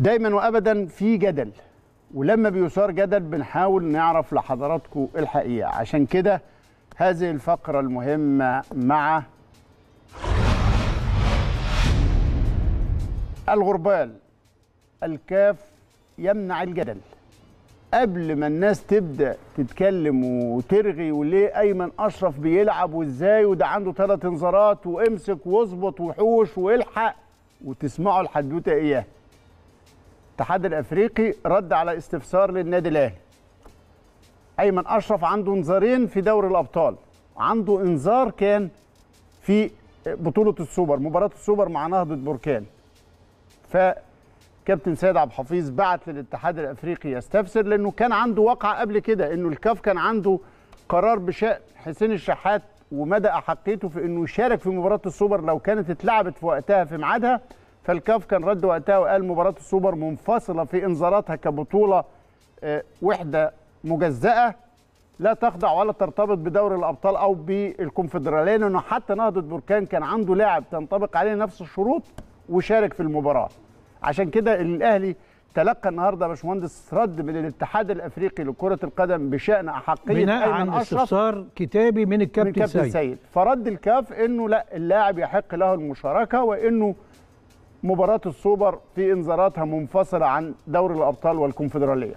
دايما وابدا في جدل ولما بيثار جدل بنحاول نعرف لحضراتكم الحقيقه عشان كده هذه الفقره المهمه مع الغربال الكاف يمنع الجدل قبل ما الناس تبدا تتكلم وترغي وليه ايمن اشرف بيلعب وازاي وده عنده ثلاث انذارات وامسك واظبط وحوش والحق وتسمعوا الحدوته اياه الاتحاد الافريقي رد على استفسار للنادي الاهلي ايمن اشرف عنده انذارين في دوري الابطال عنده انذار كان في بطوله السوبر مباراه السوبر مع نهضه بركان ف كابتن سيد عبد الحفيظ بعت للاتحاد الافريقي يستفسر لانه كان عنده واقعه قبل كده انه الكاف كان عنده قرار بشان حسين الشحات ومدى احقيته في انه يشارك في مباراه السوبر لو كانت اتلعبت في وقتها في ميعادها فالكاف كان رد وقتها وقال مباراه السوبر منفصله في انذاراتها كبطوله آه، وحده مجزاه لا تخضع ولا ترتبط بدوري الابطال او بالكونفدراليه لانه حتى نهضه بركان كان عنده لاعب تنطبق عليه نفس الشروط وشارك في المباراه عشان كده الاهلي تلقى النهارده يا باشمهندس رد من الاتحاد الافريقي لكره القدم بشان احقيه بناء على استفسار كتابي من الكابتن, من الكابتن سيد. سيد فرد الكاف انه لا اللاعب يحق له المشاركه وانه مباراة السوبر في انذاراتها منفصلة عن دوري الأبطال والكونفدرالية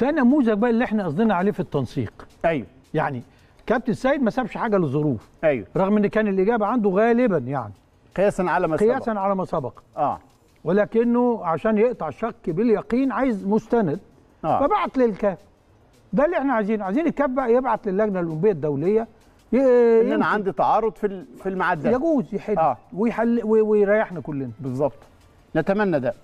ده نموذج بقى اللي احنا قصدنا عليه في التنسيق ايوه يعني كابتن سيد ما سابش حاجة للظروف ايوه رغم ان كان الإجابة عنده غالبا يعني قياسا على ما سبق قياسا على ما سبق اه ولكنه عشان يقطع الشك باليقين عايز مستند آه. فبعت للكاف ده اللي احنا عايزينه عايزين الكاف بقى يبعت للجنه الاولمبيه الدوليه ان انا عندي تعارض في في المعدات يجوز يحل آه. ويحل ويريحنا كلنا بالظبط نتمنى ده